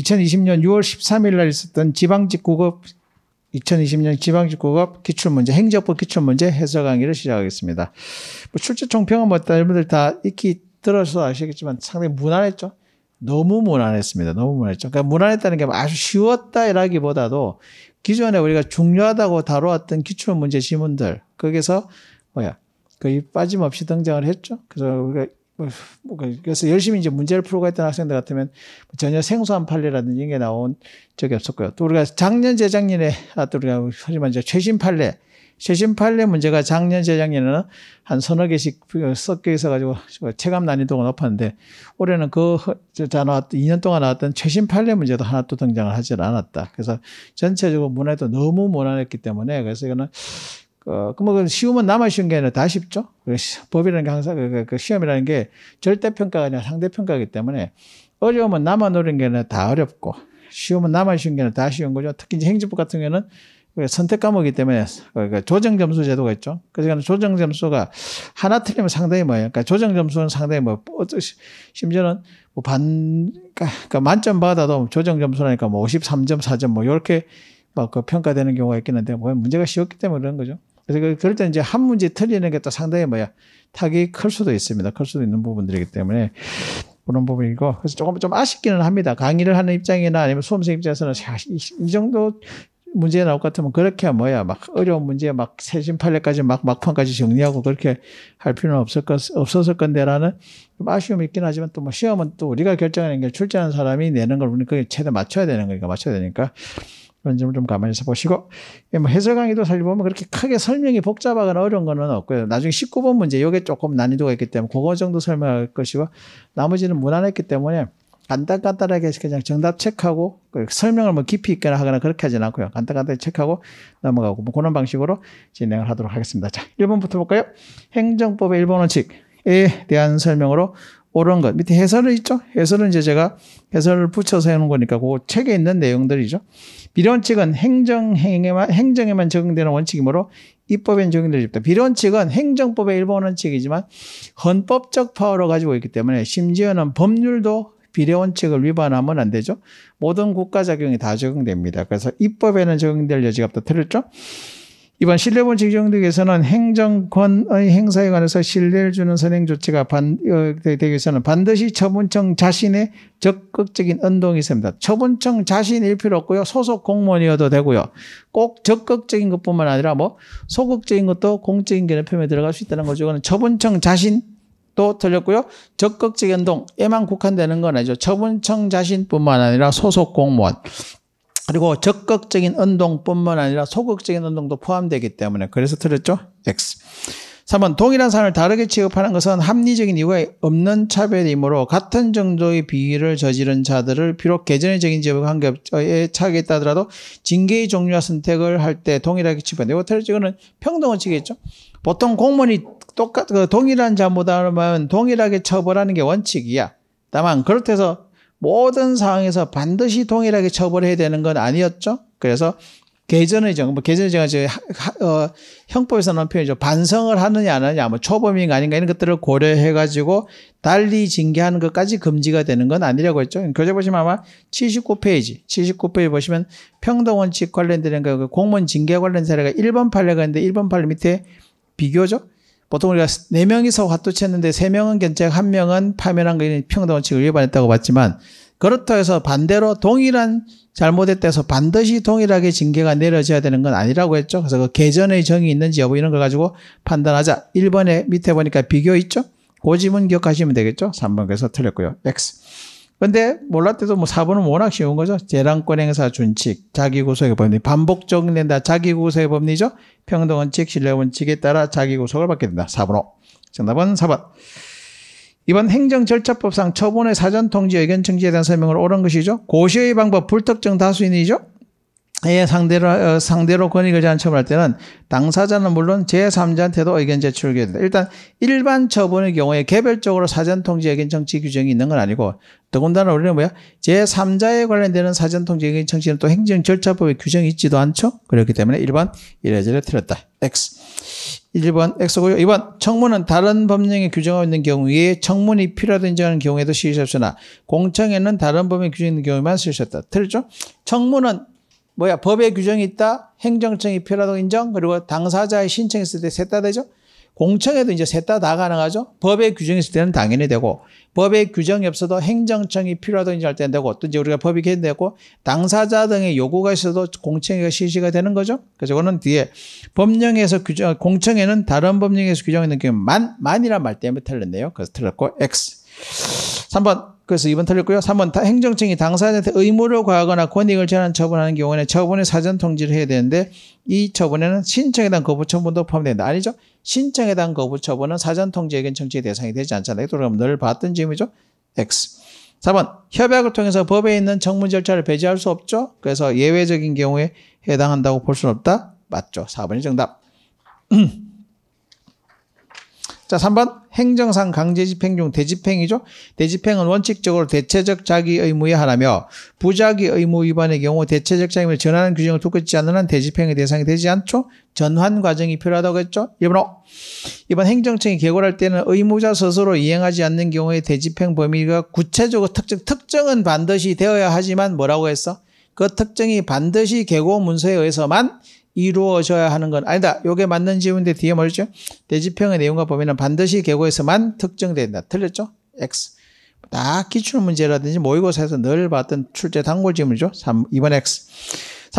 2020년 6월 13일 날 있었던 지방직구급 2020년 지방직구급 기출문제, 행정부 기출문제 해설 강의를 시작하겠습니다. 뭐 출제 총평은 뭐다 여러분들 다 익히 들어서 아시겠지만 상당히 무난했죠. 너무 무난했습니다. 너무 무난했죠. 그러니까 무난했다는 게 아주 쉬웠다라기보다도 기존에 우리가 중요하다고 다뤄왔던 기출문제 지문들 거기서 뭐야 거의 빠짐없이 등장을 했죠. 그래서 우리가 뭐, 뭐, 그래서 열심히 이제 문제를 풀고 했던 학생들 같으면 전혀 생소한 판례라든지 이게 런 나온 적이 없었고요. 또 우리가 작년 재작년에 아, 또 우리가 하지만 이제 최신 판례 최신 판례 문제가 작년 재작년에는 한 서너 개씩 섞여 있어가지고 뭐 체감 난이도가 높았는데 올해는 그 나왔던 2년 동안 나왔던 최신 판례 문제도 하나 또 등장을 하질 않았다. 그래서 전체적으로 문화도 너무 무난했기 때문에 그래서 이거는 어, 그뭐 러 쉬우면 남아 쉬운 게 아니라 다 쉽죠. 그 법이라는 게 항상 그, 그, 그 시험이라는 게 절대 평가가 아니라 상대 평가이기 때문에 어려우면 남아 노린게 아니라 다 어렵고 쉬우면 남아 쉬운 게 아니라 다 쉬운 거죠. 특히 이제 행정법 같은 경우는 그 선택 과목이기 때문에 그러니까 조정 점수 제도가 있죠. 그래서 조정 점수가 하나 틀리면 상당히 뭐예요. 그러니까 조정 점수는 상당히 뭐, 뭐 심지어는 뭐반 그러니까, 그러니까 만점 받아도 조정 점수라니까 뭐 53점, 4점 뭐 이렇게 막그 평가되는 경우가 있긴 한데 뭐 문제가 쉬웠기 때문에 그런 거죠. 그래서 그, 그럴 때 이제 한 문제 틀리는 게 또 상당히 뭐야 타격이 클 수도 있습니다. 클 수도 있는 부분들이기 때문에 그런 부분이고 그래서 조금 좀 아쉽기는 합니다. 강의를 하는 입장이나 아니면 수험생 입장에서는 이 정도 문제 나올 것 같으면 그렇게 뭐야 막 어려운 문제 막 세심팔례까지 막 막판까지 정리하고 그렇게 할 필요는 없을 것 없었을 건데라는 좀 아쉬움이 있긴 하지만 또 뭐 시험은 또 우리가 결정하는 게 출제하는 사람이 내는 걸 우리는 그게 최대 맞춰야 되는 거니까 맞춰야 되니까 그런 점을 좀 가만히 보시고 예, 뭐 해설 강의도 살펴 보면 그렇게 크게 설명이 복잡하거나 어려운 거는 없고요. 나중에 19번 문제 요게 조금 난이도가 있기 때문에 그거 정도 설명할 것이고 나머지는 무난했기 때문에 간단간단하게 그냥 정답 체크하고 그 설명을 뭐 깊이 있거나 하거나 그렇게 하진 않고요. 간단간단히 체크하고 넘어가고 뭐 그런 방식으로 진행을 하도록 하겠습니다. 자, 1번부터 볼까요? 행정법의 1번 원칙에 대한 설명으로 옳은 것. 밑에 해설은 있죠? 해설은 이제 제가 해설을 붙여서 해놓은 거니까 그 책에 있는 내용들이죠. 비례원칙은 행정행에만, 행정에만 적용되는 원칙이므로 입법엔 적용되지 않다. 비례원칙은 행정법의 일본 원칙이지만 헌법적 파워를 가지고 있기 때문에 심지어는 법률도 비례원칙을 위반하면 안 되죠. 모든 국가 작용이 다 적용됩니다. 그래서 입법에는 적용될 여지가 없다. 틀렸죠? 이번 신뢰본 지정등에서는 행정권의 행사에 관해서 신뢰를 주는 선행 조치가 반, 어, 되기 위해서는 반드시 처분청 자신의 적극적인 운동이 있습니다. 처분청 자신일 필요 없고요. 소속 공무원이어도 되고요. 꼭 적극적인 것뿐만 아니라 뭐 소극적인 것도 공적인 개념표에 들어갈 수 있다는 거죠. 이거는 처분청 자신 도 틀렸고요. 적극적인 운동에만 국한되는 건 아니죠. 처분청 자신뿐만 아니라 소속 공무원. 그리고 적극적인 운동뿐만 아니라 소극적인 운동도 포함되기 때문에 그래서 틀렸죠? X. 3번 동일한 사람을 다르게 취급하는 것은 합리적인 이유가 없는 차별이므로 같은 정도의 비위를 저지른 자들을 비록 개전의적인 지역과 관계에 차이가 있다 하더라도 징계의 종류와 선택을 할 때 동일하게 취급한다. 이거 틀렸죠? 이거는 평등을 치겠죠? 보통 공무원이 똑같, 그 동일한 자보다는 동일하게 처벌하는 게 원칙이야. 다만 그렇다 해서 모든 상황에서 반드시 동일하게 처벌해야 되는 건 아니었죠. 그래서 개전의 정, 뭐 개전의 정은 지 어, 형법에서 나온 표현이죠. 반성을 하느냐 안 하느냐, 뭐 초범인가 아닌가 이런 것들을 고려해가지고 달리 징계하는 것까지 금지가 되는 건 아니라고 했죠. 교재 보시면 아마 79페이지, 79페이지 보시면 평등원칙 관련된 그 공무원 징계 관련 사례가 1번 판례가 있는데 1번 판례 밑에 비교죠. 보통 우리가 네명이서 화투 쳤는데 세명은 견책, 한명은 파면한 거에 평등 원칙을 위반했다고 봤지만 그렇다고 해서 반대로 동일한 잘못했다해서 반드시 동일하게 징계가 내려져야 되는 건 아니라고 했죠. 그래서 그 개전의 정이 있는지 여부 이런 걸 가지고 판단하자. 1번에 밑에 보니까 비교 있죠? 고지문 그 기억하시면 되겠죠? 3번 그래서 틀렸고요. X. 근데 몰라때도 뭐 4번은 워낙 쉬운 거죠. 재량권 행사 준칙, 자기구속의 법리, 반복적인 된다. 자기구속의 법리죠. 평등원칙, 신뢰원칙에 따라 자기구속을 받게 된다. 4번호. 정답은 4번. 이번 행정절차법상 처분의 사전통지 의견 청지에 대한 설명을 옳은 것이죠. 고시의 방법, 불특정 다수인이죠. 예, 상대로, 어, 상대로 권익을 제한처벌할 때는 당사자는 물론 제3자한테도 의견 제출을 해야 된다. 일단 일반 처분의 경우에 개별적으로 사전통지 의견 청취 규정이 있는 건 아니고 더군다나 우리는 뭐야? 제3자에 관련되는 사전통지 의견 청취는 또 행정절차법에 규정이 있지도 않죠? 그렇기 때문에 1번 이래저래 틀렸다. X. 1번 X고요. 2번 청문은 다른 법령의 규정하고 있는 경우에 청문이 필요하다 인정하는 경우에도 실시할 으나 공청에는 다른 법령의 규정이 있는 경우에만 실시했다. 틀렸죠? 청문은 뭐야 법의 규정이 있다, 행정청이 필요하다고 인정, 그리고 당사자의 신청했을 때 셋 다 되죠. 공청회도 이제 셋 다 다 가능하죠. 법의 규정이 있을 때는 당연히 되고 법의 규정이 없어도 행정청이 필요하다고 인정할 때는 되고 또 이제 우리가 법이 개정되고 당사자 등의 요구가 있어도 공청회가 실시가 되는 거죠. 그래서 그거는 뒤에 법령에서 규정 공청회는 다른 법령에서 규정있는 이 경우만 만이란 말 때문에 틀렸네요. 그래서 틀렸고 X. 3번 그래서 2번 틀렸고요. 3번 다 행정청이 당사자한테 의무를 과하거나 권익을 제한 처분하는 경우에는 처분의 사전 통지를 해야 되는데 이 처분에는 신청에 대한 거부 처분도 포함된다. 아니죠? 신청에 대한 거부 처분은 사전 통지 의견 청취의 대상이 되지 않잖아요. 그럼 늘 봤던 점이죠. X. 4번 협약을 통해서 법에 있는 정문 절차를 배제할 수 없죠. 그래서 예외적인 경우에 해당한다고 볼 수는 없다. 맞죠. 4번이 정답. 자, 3번 행정상 강제집행 중 대집행이죠. 대집행은 원칙적으로 대체적 자기 의무에 하라며 부자기 의무 위반의 경우 대체적 자임을 전하는 규정을 두껍지 않는 한 대집행의 대상이 되지 않죠. 전환 과정이 필요하다고 했죠. 1번호. 이번 행정청이 개고할 때는 의무자 스스로 이행하지 않는 경우에 대집행 범위가 구체적으로 특정 특정은 반드시 되어야 하지만 뭐라고 했어? 그 특정이 반드시 개고 문서에 의해서만 이루어져야 하는 건 아니다. 요게 맞는 지문인데 뒤에 뭐죠? 대지평의 내용과 범위는 반드시 개고에서만 특정된다. 틀렸죠? X. 딱 기출 문제라든지 모의고사에서 늘 봤던 출제 단골 지문이죠. 3, 2번 X.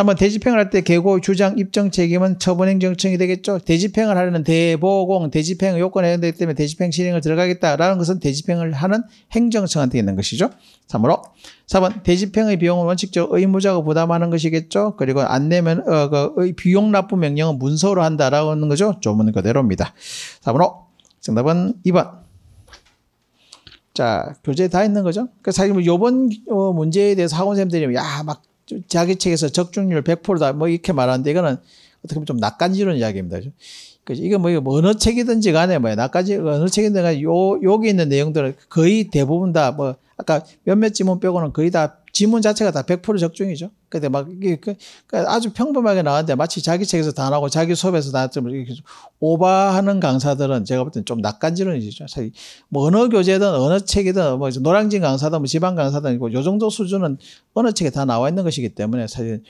3번 대집행을 할 때 개고 주장 입증 책임은 처분행정청이 되겠죠. 대집행을 하려는 대보공 대집행 요건에 해당되기 때문에 대집행 실행을 들어가겠다라는 것은 대집행을 하는 행정청한테 있는 것이죠. 3으로 4번 대집행의 비용은 원칙적 의무자가 부담하는 것이겠죠. 그리고 안 내면 어, 그 비용 납부 명령은 문서로 한다라는 거죠. 조문 그대로입니다. 3으로 정답은 2번. 자, 교재에 다 있는 거죠. 그 그러니까 사실 뭐 요번 어, 문제에 대해서 학원 선생님들이 야, 막 자기 책에서 적중률 100%다 뭐 이렇게 말하는데 이거는 어떻게 보면 좀낯간지러 이야기입니다. 그죠? 이거 뭐, 뭐 어느 책이든지 간에 뭐 낯간지 어느 책이든 간에 요 여기 있는 내용들은 거의 대부분 다뭐 아까 몇몇 지문 빼고는 거의 다 지문 자체가 다 100% 적중이죠. 그때 막 이게 그, 그, 아주 평범하게 나왔는데 마치 자기 책에서 다 나오고 자기 수업에서 나왔지만 뭐 이렇게 오바하는 강사들은 제가 볼 때는 좀 낯간지러워지죠. 사실 뭐 어느 교재든 어느 책이든 뭐 노량진 강사든 뭐 지방 강사든 이고 뭐 요 정도 수준은 어느 책에 다 나와 있는 것이기 때문에 사실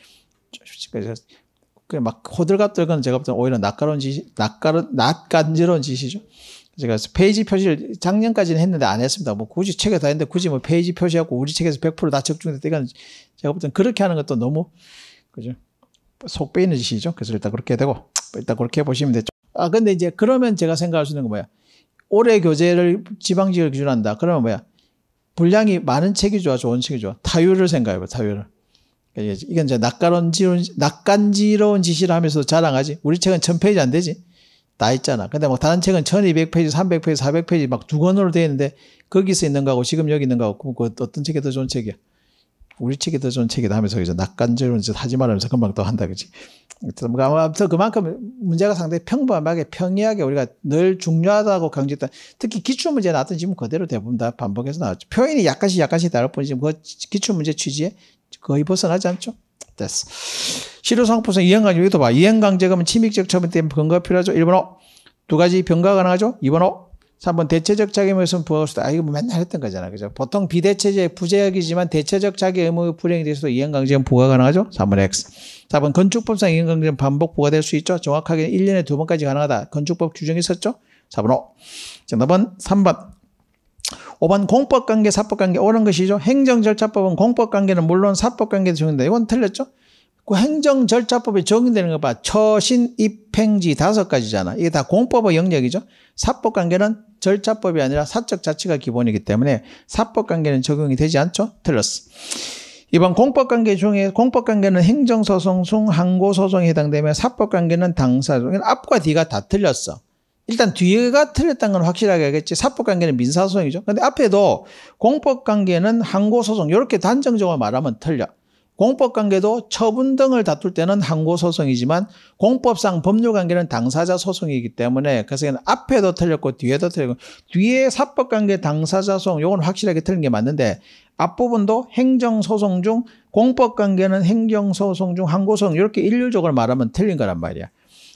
그막 호들갑들건 제가 볼 때는 오히려 낯가러운 지 낯가러, 낯간지러운 지시죠. 제가 페이지 표시를 작년까지는 했는데 안 했습니다. 뭐 굳이 책에 다 했는데 굳이 뭐 페이지 표시하고 우리 책에서 100%다 적중됐다. 이건 제가 볼 땐 그렇게 하는 것도 너무, 그죠? 속 빼이는 짓이죠. 그래서 일단 그렇게 되고, 일단 그렇게 보시면 되죠. 아, 근데 이제 그러면 제가 생각할 수 있는 건 뭐야? 올해 교재를 지방직을 기준 한다. 그러면 뭐야? 분량이 많은 책이 좋아, 좋은 책이 좋아. 타율을 생각해봐, 타율을. 그러니까 이건 이제 낯가런지러운, 낯간지러운 짓이라 하면서 자랑하지. 우리 책은 천페이지안 되지. 다 있잖아. 근데 막 다른 책은 1200페이지, 300페이지, 400페이지 막 두권으로 되어 있는데 거기서 있는 거하고 지금 여기 있는 거하고 그 어떤 책이 더 좋은 책이야? 우리 책이 더 좋은 책이다 하면서 이제 낯간지러운 짓 하지 말면서 금방 또 한다 그지 뭐 아무튼 그만큼 문제가 상당히 평범하게 평이하게 우리가 늘 중요하다고 강조했던 특히 기출문제 나왔던 지금 그대로 대부분 다 반복해서 나왔죠 표현이 약간씩 약간씩 다를 뿐이지 그 기출문제 취지에 거의 벗어나지 않죠 です。資料3 이행강제 읽어봐. 이행강제금은 침입적 처분 때문에 근거가 필요하죠. 1번호. 두 가지 변가 가능하죠. 2번호. 3번 대체적 자기 의무 의무 부하 없다. 아, 이거 뭐 맨날 했던 거잖아. 그죠? 보통 비대체제 부제약이지만 대체적 자기 의무 불행이 돼서도 이행강제금 부과 가능하죠. 3번 X. 4번 건축법상 이행강제금 반복 부과될 수 있죠. 정확하게는 1년에 두 번까지 가능하다. 건축법 규정이 있었죠. 4번 O. 정답은 3번. 5번 공법관계, 사법관계 옳은 것이죠. 행정절차법은 공법관계는 물론 사법관계도 적용된다. 이건 틀렸죠. 그행정절차법이 적용되는 거 봐. 처신, 입행지 다섯 가지잖아. 이게 다 공법의 영역이죠. 사법관계는 절차법이 아니라 사적 자치가 기본이기 때문에 사법관계는 적용이 되지 않죠. 틀렸어. 이번 공법관계 중에 공법관계는 행정소송 중 항고소송에 해당되며 사법관계는 당사소송. 앞과 뒤가 다 틀렸어. 일단 뒤가 에 틀렸다는 건 확실하게 알겠지. 사법 관계는 민사 소송이죠. 근데 앞에도 공법 관계는 항고 소송 이렇게 단정적으로 말하면 틀려. 공법 관계도 처분 등을 다툴 때는 항고 소송이지만 공법상 법률 관계는 당사자 소송이기 때문에 그래서 앞에도 틀렸고 뒤에도 틀렸고 뒤에 사법 관계 당사자 소송 요건 확실하게 틀린 게 맞는데 앞부분도 행정 소송 중 공법 관계는 행정 소송 중 항고 소송 이렇게 일률적으로 말하면 틀린 거란 말이야.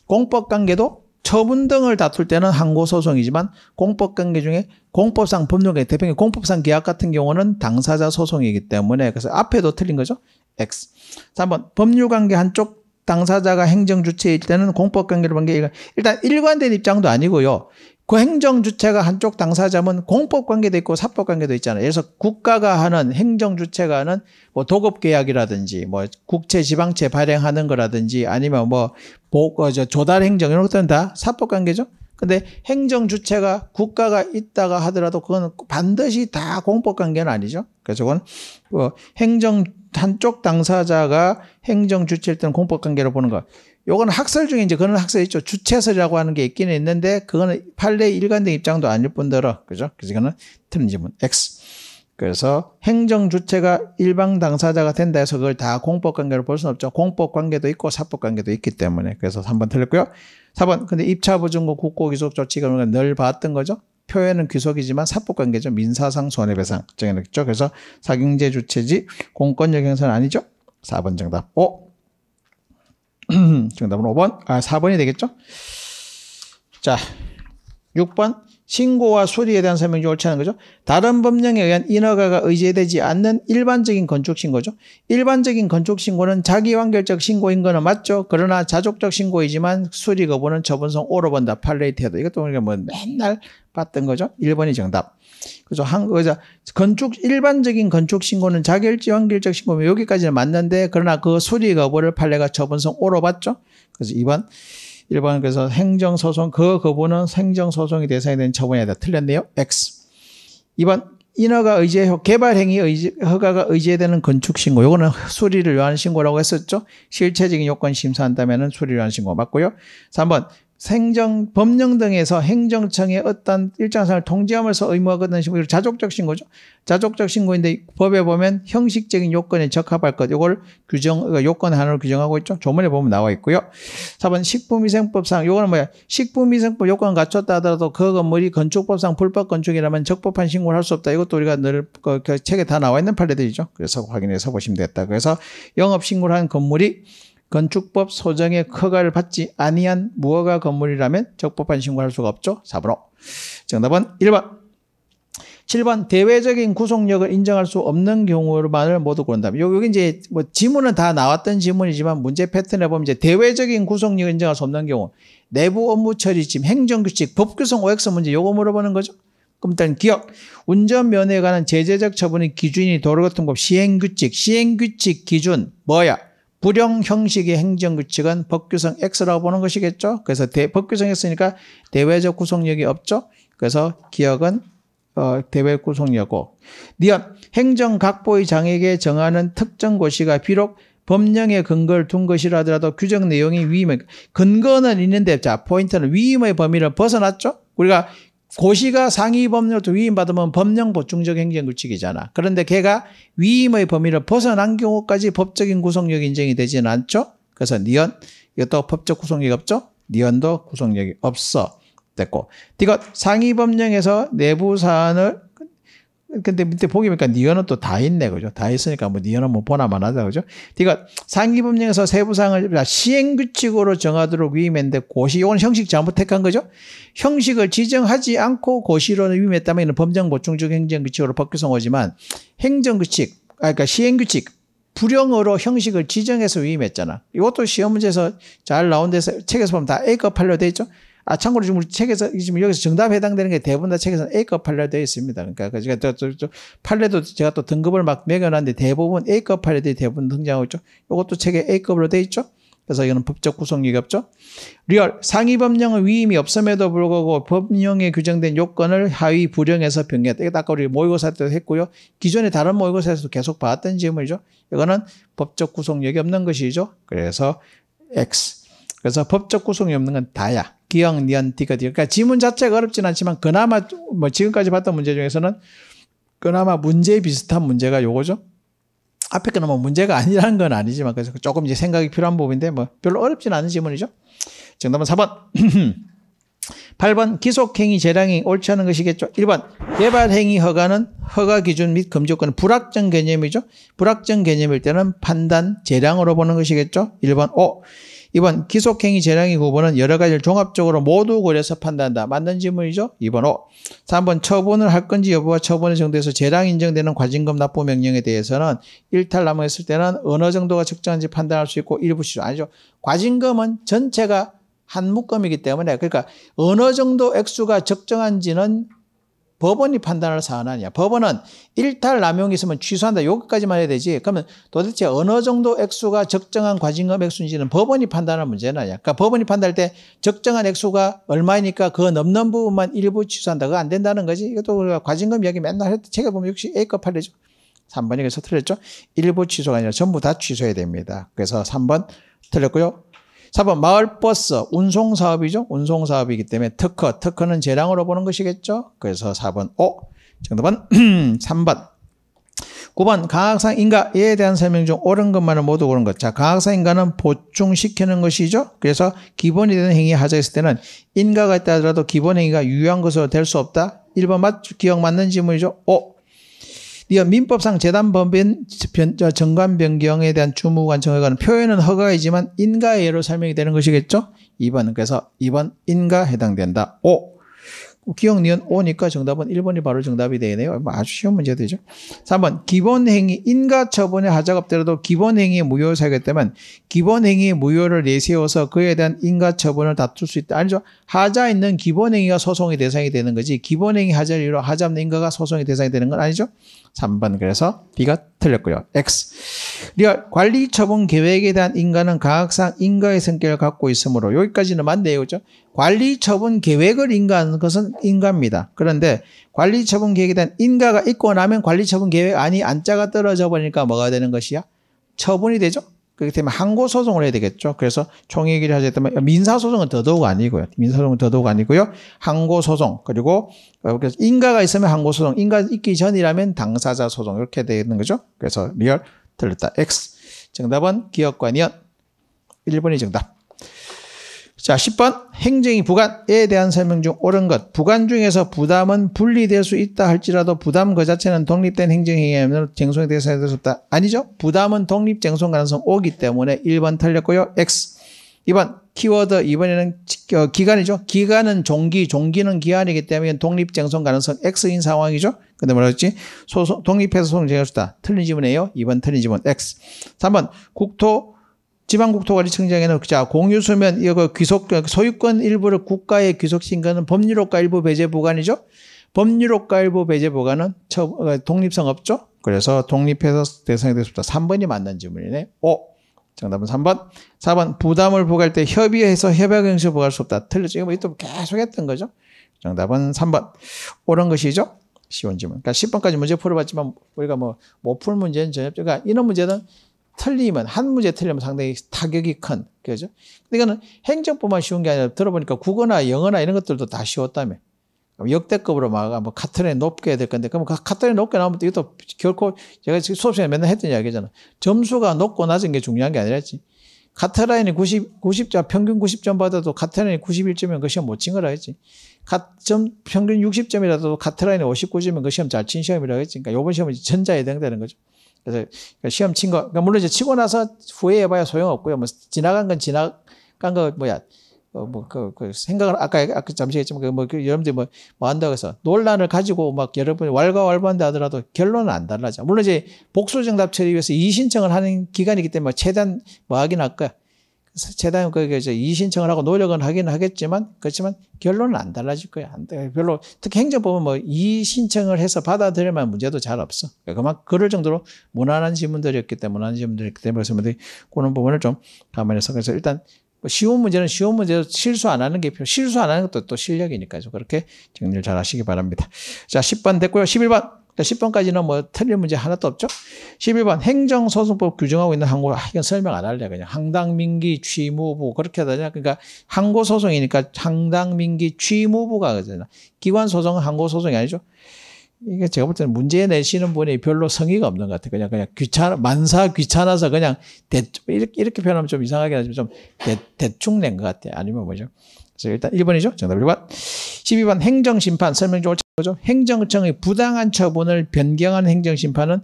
공법 관계도 처분 등을 다툴 때는 항고 소송이지만 공법 관계 중에 공법상 법률관계 대표님 공법상 계약 같은 경우는 당사자 소송이기 때문에 그래서 앞에도 틀린 거죠. X. 자, 한번 법률관계 한쪽 당사자가 행정 주체일 때는 공법 관계를 관계 일단 일관된 입장도 아니고요. 그 행정 주체가 한쪽 당사자면 공법 관계도 있고 사법 관계도 있잖아요. 그래서 국가가 하는 행정 주체가 하는 뭐 도급 계약이라든지 뭐 국채 지방채 발행하는 거라든지 아니면 뭐 보고 저 조달 행정 이런 것들은 다 사법 관계죠. 근데 행정 주체가 국가가 있다가 하더라도 그건 반드시 다 공법 관계는 아니죠. 그래서 그건 뭐 행정 한쪽 당사자가 행정 주체일 때는 공법 관계로 보는 거. 요거는 학설 중에 이제 그런 학설이 있죠. 주체설이라고 하는 게 있기는 있는데 그거는 판례 일관된 입장도 아닐 뿐더러 그죠? 그래서 이거는 틀린 질문 X. 그래서 행정 주체가 일방 당사자가 된다 해서 그걸 다 공법 관계로 볼 수는 없죠. 공법 관계도 있고 사법 관계도 있기 때문에 그래서 3번 틀렸고요. 4번 근데 입차 보증금 국고 기속 조치가 늘 봤던 거죠. 표현은 귀속이지만 사법 관계죠. 민사상 손해배상 정해놓겠죠. 그래서 사경제 주체지 공권력 행사는 아니죠. 4번 정답. 5. 음, 정답은 5번, 아, 4번이 되겠죠? 자, 6번. 신고와 수리에 대한 설명이 옳지 않은 거죠. 다른 법령에 의한 인허가가 의제되지 않는 일반적인 건축신고죠. 일반적인 건축신고는 자기완결적 신고인 거는 맞죠. 그러나 자족적 신고이지만 수리 거부는 처분성 5로 본다. 팔레이해도 이것도 우리가 뭐 맨날 봤던 거죠. 1번이 정답. 그래서 한거래 건축 일반적인 건축 신고는 자결지 환결적 신고면 여기까지는 맞는데 그러나 그 수리 거부를 판례가 처분성 오로 봤죠. 그래서 이번 1번 그래서 행정 소송 그 거부는 행정 소송이 대상이 된 처분이다. 틀렸네요. X. 2번 인허가 의제 개발 행위 의지, 허가가 의제되는 건축 신고 요거는 수리를 요한 신고라고 했었죠. 실체적인 요건 심사한다면은 수리를 요한 신고 맞고요. 3번 생정 법령 등에서 행정청의 어떤 일정한 사항을 통지함으로써 의무하거나 신고 자족적 신고죠. 자족적 신고인데 법에 보면 형식적인 요건에 적합할 것 요걸 규정 그러니까 요건 하나로 규정하고 있죠. 조문에 보면 나와 있고요. 4번 식품위생법상 요거는 뭐야? 식품위생법 요건 갖췄다 하더라도 그 건물이 건축법상 불법 건축이라면 적법한 신고를 할 수 없다. 이것도 우리가 늘그 그 책에 다 나와 있는 판례들이죠. 그래서 확인해서 보시면 됐다. 그래서 영업 신고를 한 건물이 건축법 소정의 허가를 받지 아니한 무허가 건물이라면 적법한 신고할 수가 없죠. 4번호. 정답은 1번. 7번 대외적인 구속력을 인정할 수 없는 경우만을 모두 고른다. 면 여기 이제 뭐 지문은 다 나왔던 지문이지만 문제 패턴에 보면 이제 대외적인 구속력을 인정할 수 없는 경우 내부 업무 처리 지금 행정규칙 법규성 OX 문제 요거 물어보는 거죠. 그럼 일단 기억 운전 면허에 관한 제재적 처분의 기준이 도로 같은 법 시행규칙 시행규칙 기준 뭐야 불용 형식의 행정 규칙은 법규성 X라고 보는 것이겠죠. 그래서 대, 법규성 X니까 대외적 구속력이 없죠. 그래서 기억은 어, 대외 구속력고. 이 니언 행정 각보의 장에게 정하는 특정 고시가 비록 법령에 근거를 둔 것이라더라도 규정 내용이 위임의 근거는 있는데 자 포인트는 위임의 범위를 벗어났죠. 우리가 고시가 상위 법률로부터 위임받으면 법령 보충적 행정 규칙이잖아. 그런데 걔가 위임의 범위를 벗어난 경우까지 법적인 구속력 인정이 되지는 않죠. 그래서 니언 이것도 법적 구속력이 없죠. 니언도 구속력이 없어. 됐고. 이것 상위 법령에서 내부 사안을 근데 밑에 보기 보니까 니어는 또 다 있네 그죠? 다 있으니까 뭐 니어는 뭐 보나만 하다 그죠? 그니까 상기법령에서 세부사항을 시행 규칙으로 정하도록 위임했는데 고시 이건 형식 잘못 택한 거죠? 형식을 지정하지 않고 고시로는 위임했다면 이는 범정 보충적 행정 규칙으로 법규성 오지만 행정 규칙 아, 그니까 시행 규칙 불용으로 형식을 지정해서 위임했잖아. 이것도 시험 문제에서 잘 나온 데서 책에서 보면 다 A급 판료돼 있죠? 아, 참고로 지금 우리 책에서, 지금 여기서 정답 해당되는 게 대부분 다 책에서는 A급 판례로 되어 있습니다. 그러니까 그 제가 또, 또, 또 판례도 제가 또 등급을 막 매겨놨는데 대부분 A급 판례들이 대부분 등장하고 있죠. 이것도 책에 A급으로 되어 있죠. 그래서 이거는 법적 구성력이 없죠. 리얼 상위 법령은 위임이 없음에도 불구하고 법령에 규정된 요건을 하위 부령에서 변경했다. 이거 아까 우리 모의고사 때도 했고요. 기존에 다른 모의고사에서도 계속 봤던 질문이죠. 이거는 법적 구성력이 없는 것이죠. 그래서 X. 그래서 법적 구속이 없는 건 다야. 기억, 니언, 티거디 그러니까 지문 자체가 어렵진 않지만 그나마 뭐 지금까지 봤던 문제 중에서는 그나마 문제 비슷한 문제가 요거죠. 앞에 거는 뭐 문제가 아니라는 건 아니지만 그래서 조금 이제 생각이 필요한 부분인데 뭐 별로 어렵진 않은 지문이죠 정답은 4번. 8번 기속행위 재량이 옳지 않은 것이겠죠. 1번 개발행위 허가는 허가 기준 및금지권은 불확정 개념이죠. 불확정 개념일 때는 판단 재량으로 보는 것이겠죠. 1번 O 2번 기속행위 재량의 구분은 여러 가지를 종합적으로 모두 고려해서 판단한다. 맞는 질문이죠? 2번 O. 3번 처분을 할 건지 여부와 처분의 정도에서 재량 인정되는 과징금 납부 명령에 대해서는 일탈 남용했을 때는 어느 정도가 적정한지 판단할 수 있고 일부 실효 아니죠. 과징금은 전체가 한 묶음이기 때문에 그러니까 어느 정도 액수가 적정한지는 법원이 판단할 사안 아니야. 법원은 일탈 남용이 있으면 취소한다. 여기까지만 해야 되지. 그러면 도대체 어느 정도 액수가 적정한 과징금 액수인지는 법원이 판단할 문제는 아니야. 그러니까 법원이 판단할 때 적정한 액수가 얼마이니까 그 넘는 부분만 일부 취소한다. 그거 안 된다는 거지. 이것도 우리가 과징금 이야기 맨날 했던 책에 보면 역시 A급 팔리죠. 3번여기서 틀렸죠. 일부 취소가 아니라 전부 다 취소해야 됩니다. 그래서 3번 틀렸고요. 4번 뭐, 마을버스 운송사업이죠. 운송사업이기 때문에 특허, 특허는 재량으로 보는 것이겠죠. 그래서 4번 O 정답은 3번 9번 강학상 인가에 대한 설명 중 옳은 것만을 모두 고른 것. 자, 강학상 인가는 보충시키는 것이죠. 그래서 기본이 되는 행위 하자 했을 때는 인가가 있다 하더라도 기본 행위가 유효한 것으로 될 수 없다. 1번 맞, 기억 맞는 질문이죠. 오. 이어 민법상 재단 법인 정관 변경에 대한 주무관 정의관은 표현은 허가이지만 인가의 예로 설명이 되는 것이겠죠? 2번 그래서 2번 인가 해당된다. 5. 기억 니은 5니까 정답은 1번이 바로 정답이 되네요. 뭐 아주 쉬운 문제 되죠. 3번 기본 행위 인가 처분의 하자가 없더라도 기본 행위의 무효사사 때문에 기본 행위의 무효를 내세워서 그에 대한 인가 처분을 다툴 수 있다. 아니죠. 하자 있는 기본 행위가 소송의 대상이 되는 거지 기본 행위 하자를 이유로 하자 없는 인가가 소송의 대상이 되는 건 아니죠. 3번 그래서 B가 틀렸고요. X. 리얼 관리 처분 계획에 대한 인가는 과학상 인가의 성격을 갖고 있으므로 여기까지는 맞네요. 그죠? 관리 처분 계획을 인가하는 것은 인가입니다 그런데 관리 처분 계획에 대한 인가가 있고 나면 관리 처분 계획 아니 안자가 떨어져 버리니까 뭐가 되는 것이야? 처분이 되죠. 그렇기 때문에 항고 소송을 해야 되겠죠. 그래서 총액이라 하셨기 때문 민사 소송은 더더욱 아니고요. 민사 소송은 더더욱 아니고요. 항고 소송 그리고 어, 그래서 인가가 있으면 항고 소송, 인가 있기 전이라면 당사자 소송 이렇게 되는 거죠. 그래서 리얼 틀렸다 X. 정답은 기업과 니언 1번이 정답. 자, 10번 행정이 부관에 대한 설명 중 옳은 것. 부관 중에서 부담은 분리될 수 있다 할지라도 부담 그 자체는 독립된 행정행위하면 쟁송에대해서해드렸다 아니죠. 부담은 독립 쟁송 가능성 오기 때문에 1번 틀렸고요. X. 2번 키워드 이번에는 어, 기간이죠. 기간은 종기, 종기는 기한이기 때문에 독립 쟁송 가능성 X인 상황이죠. 근데 뭐라 했지? 소송 독립해서 소송 제 쟁였다. 틀린 지문이에요. 2번 틀린 지문 X. 3번 국토 지방국토관리 청장에는 자 공유수면 이거 귀속 소유권 일부를 국가에 귀속시킨 거는 법률효과 일부 배제 보관이죠. 법률효과 일부 배제 보관은 어, 독립성 없죠. 그래서 독립해서 대상이 됐습니다. 3번이 맞는 질문이네. 오. 정답은 3번. 4번 부담을 부과할 때 협의해서 협약 형식으 부과할 수 없다. 틀렸죠. 이거 뭐 또 계속 했던 거죠. 정답은 3번. 옳은 것이죠. 쉬운 질문. 그러니까 10번까지 문제 풀어봤지만 우리가 뭐못 풀 문제는 전혀 없죠. 그러니까 이런 문제는 틀리면 한 문제 틀리면 상당히 타격이 큰 그죠? 그러니까는 행정법만 쉬운 게 아니라 들어보니까 국어나 영어나 이런 것들도 다 쉬웠다며. 역대급으로 막뭐 카트레 높게 해야 될 건데 그러면 그 카트레 높게 나오면 이것도 결코 제가 수업 시간에 맨날 했던 이야기잖아. 점수가 높고 낮은 게 중요한 게 아니라지. 카트라인이 90, 90점, 평균 90점 받아도 카트라인이 91점이면 그 시험 못 친 거라 했지. 가, 점, 평균 60점이라도 카트라인이 59점이면 그 시험 잘 친 시험이라 고 했지. 그러니까 요번 시험은 전자에 해당되는 거죠. 그래서 그러니까 시험 친 거, 그러니까 물론 이제 치고 나서 후회해봐야 소용없고요. 뭐 지나간 건 지나간 거 뭐야. 어, 뭐, 그, 그, 생각을, 아까, 아까 잠시 했지만, 그, 뭐, 그, 여러분들이 뭐, 뭐 한다고 해서, 논란을 가지고 막 여러분이 왈가왈부한다 하더라도 결론은 안 달라져. 물론 이제 복수정답 처리위해서 이의신청을 하는 기간이기 때문에 최대한 뭐 하긴 할 거야. 재단국에이신청을 하고 노력은 하긴 하겠지만 그렇지만 결론은 안 달라질 거야. 안 돼. 별로 특히 행정법은 뭐 이신청을 해서 받아들일만 한 문제도 잘 없어. 그러니까 그만 그럴 정도로 무난한 질문들이었기 때문에 무난한 질문들이었기 때문에 그래서 뭐 그런 부분을 좀 감안해서 그래서 일단 뭐 쉬운 문제는 쉬운 문제로 실수 안 하는 게 필요. 실수 안 하는 것도 또실력이니까좀 그렇게 정리를 잘 하시기 바랍니다. 자, 10번 됐고요. 11번. 그러니까 10번까지는 뭐틀릴 문제 하나도 없죠. 11번 행정소송법 규정하고 있는 항고 아, 이건 설명 안 할래 그냥 항당민기 취무부 그렇게 하다냐. 그러니까 항고소송이니까 항당민기 취무부가 그잖아 기관소송은 항고소송이 아니죠. 이게 제가 볼 때는 문제 내시는 분이 별로 성의가 없는 것 같아요. 그냥, 그냥 귀찮아, 만사 귀찮아서 그냥 대, 이렇게, 이렇게 표현하면 좀이상하게 하지만 좀 대, 충낸 것 같아요. 아니면 뭐죠. 그래서 일단 1번이죠. 정답 1번. 12번 행정심판 설명조을 찾죠. 행정청의 부당한 처분을 변경한 행정심판은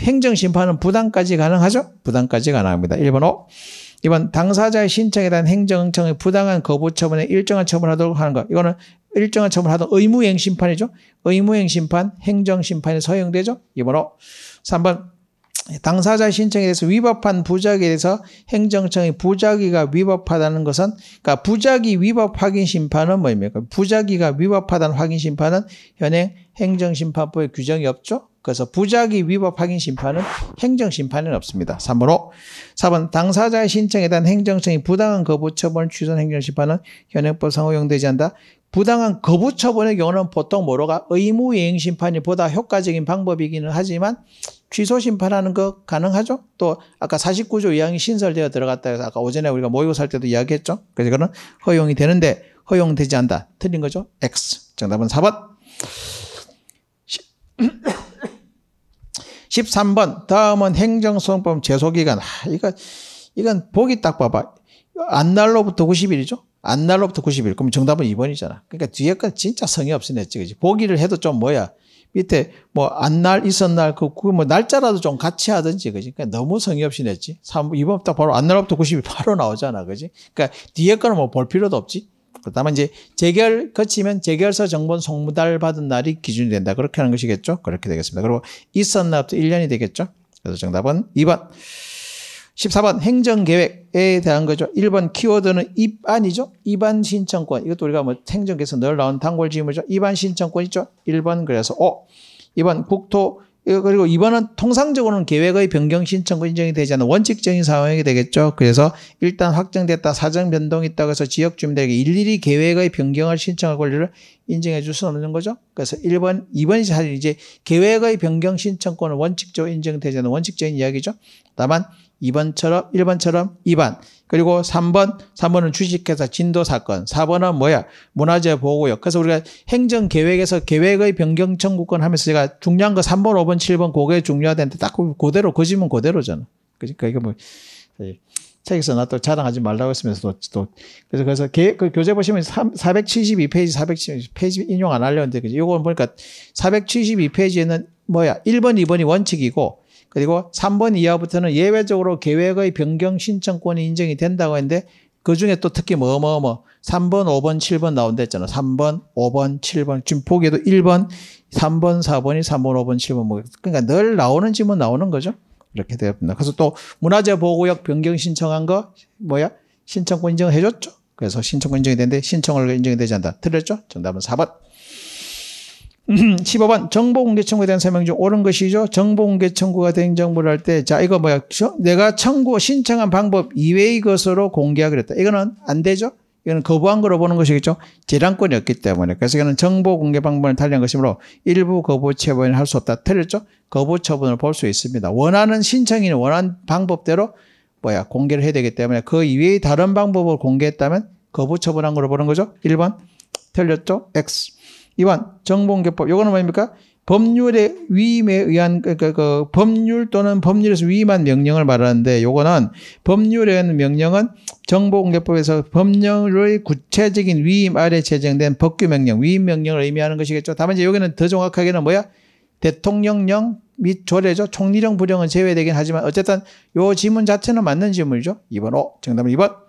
행정심판은 부당까지 가능하죠? 부당까지 가능합니다. 1번 O. 2번 당사자의 신청에 대한 행정청의 부당한 거부 처분에 일정한 처분하도록 하는 것. 이거는 일정한 처분하던 의무행 심판이죠. 의무행 심판, 행정심판에 서용되죠. 2번 O. 3번 당사자 신청에 대해서 위법한 부작에 대해서 행정청이 부작위가 위법하다는 것은 그러니까 부작위 위법 확인 심판은 뭐입니까? 그러니까 부작위가 위법하다는 확인 심판은 현행 행정심판법의 규정이 없죠. 그래서 부작위 위법 확인 심판은 행정 심판은 없습니다. 3번으 4번 당사자의 신청에 대한 행정청이 부당한 거부 처분을 취소한 행정 심판은 현행법상 허용되지 않다. 부당한 거부 처분의 경우는 보통 뭐로가 의무이행 심판이 보다 효과적인 방법이기는 하지만 취소 심판하는 거 가능하죠? 또 아까 49조 이항이 신설되어 들어갔다 해서 아까 오전에 우리가 모의고사 할 때도 이야기했죠? 그래서 이거는 허용이 되는데 허용되지 않다. 틀린 거죠? X. 정답은 4번. 13번. 다음은 행정소송법 제소기간. 아, 이거, 이건 보기 딱 봐봐. 안날로부터 90일이죠? 안날로부터 90일. 그럼 정답은 2번이잖아. 그러니까 뒤에 거 진짜 성의 없이 냈지, 그지? 보기를 해도 좀 뭐야. 밑에 뭐 안 날 있었날 그뭐 그 날짜라도 좀 같이 하든지 그지 그러니까 너무 성의 없이 냈지 3 이번 딱 바로 안날부터 90이 바로 나오잖아 그지 그니까 뒤에 거는 뭐 볼 필요도 없지 그다음에 이제 재결 거치면 재결서 정본 송무달 받은 날이 기준이 된다 그렇게 하는 것이겠죠 그렇게 되겠습니다 그리고 있었날부터 1년이 되겠죠 그래서 정답은 2번 14번 행정계획에 대한 거죠. 1번 키워드는 입안이죠. 입안 신청권. 이것도 우리가 뭐 행정계에서 늘 나온 단골 지문이죠. 입안 신청권 있죠. 1번 그래서 오 2번 국토 그리고 2번은 통상적으로는 계획의 변경 신청권 인정이 되지 않는 원칙적인 상황이 되겠죠. 그래서 일단 확정됐다 사정 변동이 있다고 해서 지역 주민들에게 일일이 계획의 변경을 신청할 권리를 인정해 줄 수는 없는 거죠. 그래서 1번, 2번이 사실 이제 계획의 변경 신청권은 원칙적으로 인정되지 않는 원칙적인 이야기죠. 다만 2번처럼 1번처럼 2번 그리고 3번 3번은 주식회사 진도 사건 4번은 뭐야 문화재 보호구역 그래서 우리가 행정계획에서 계획의 변경 청구권 하면서 제가 중요한 거 3번 5번 7번 고게 중요하다는데 딱 그대로 거짓면 그 그대로잖아 그지 그러니까 뭐 예. 책에서 나 또 자랑하지 말라고 했으면서 또, 또 그래서 그래서 개, 그 교재 보시면 3, 472페이지 472페이지 인용 안 하려는데 그지 요거 보니까 472페이지에는 뭐야 1번 2번이 원칙이고 그리고 3번 이하부터는 예외적으로 계획의 변경 신청권이 인정이 된다고 했는데 그 중에 또 특히 뭐뭐뭐 3번, 뭐, 뭐, 5번, 7번 나온다 했잖아. 3번, 5번, 7번. 지금 보기에도 1번, 3번, 4번이 3번, 5번, 7번 뭐 그러니까 늘 나오는 질문 나오는 거죠. 이렇게 되었습니다. 그래서 또 문화재 보호구역 변경 신청한 거 뭐야? 신청권 인정해 줬죠. 그래서 신청권 인정이 되는데 신청을 인정이 되지 않다. 틀렸죠? 정답은 4번. 15번 음, 정보공개청구에 대한 설명 중 옳은 것이죠. 정보공개청구가 대행정보를할 때 자 이거 뭐야? 내가 청구 신청한 방법 이외의 것으로 공개하기로 했다. 이거는 안 되죠. 이거는 거부한 거로 보는 것이겠죠. 재량권이 없기 때문에. 그래서 이거는 정보공개 방법을 달리한 것이므로 일부 거부 처분을 할 수 없다. 틀렸죠. 거부 처분을 볼 수 있습니다. 원하는 신청인이 원한 방법대로 뭐야 공개를 해야 되기 때문에 그 이외의 다른 방법을 공개했다면 거부 처분한 거로 보는 거죠. 1번 틀렸죠. X 이번 정봉교법 요거는 뭡니까? 법률의 위임에 의한 그, 니까 그, 그, 법률 또는 법률에서 위임한 명령을 말하는데 요거는 법률에 의한 명령은 정보공개법에서 법령의 구체적인 위임 아래 제정된 법규 명령, 위임 명령을 의미하는 것이겠죠. 다만 이제 여기는 더 정확하게는 뭐야? 대통령령 및 조례죠. 총리령 부령은 제외되긴 하지만 어쨌든 요 지문 자체는 맞는 지문이죠. 2번 O 정답은 2번.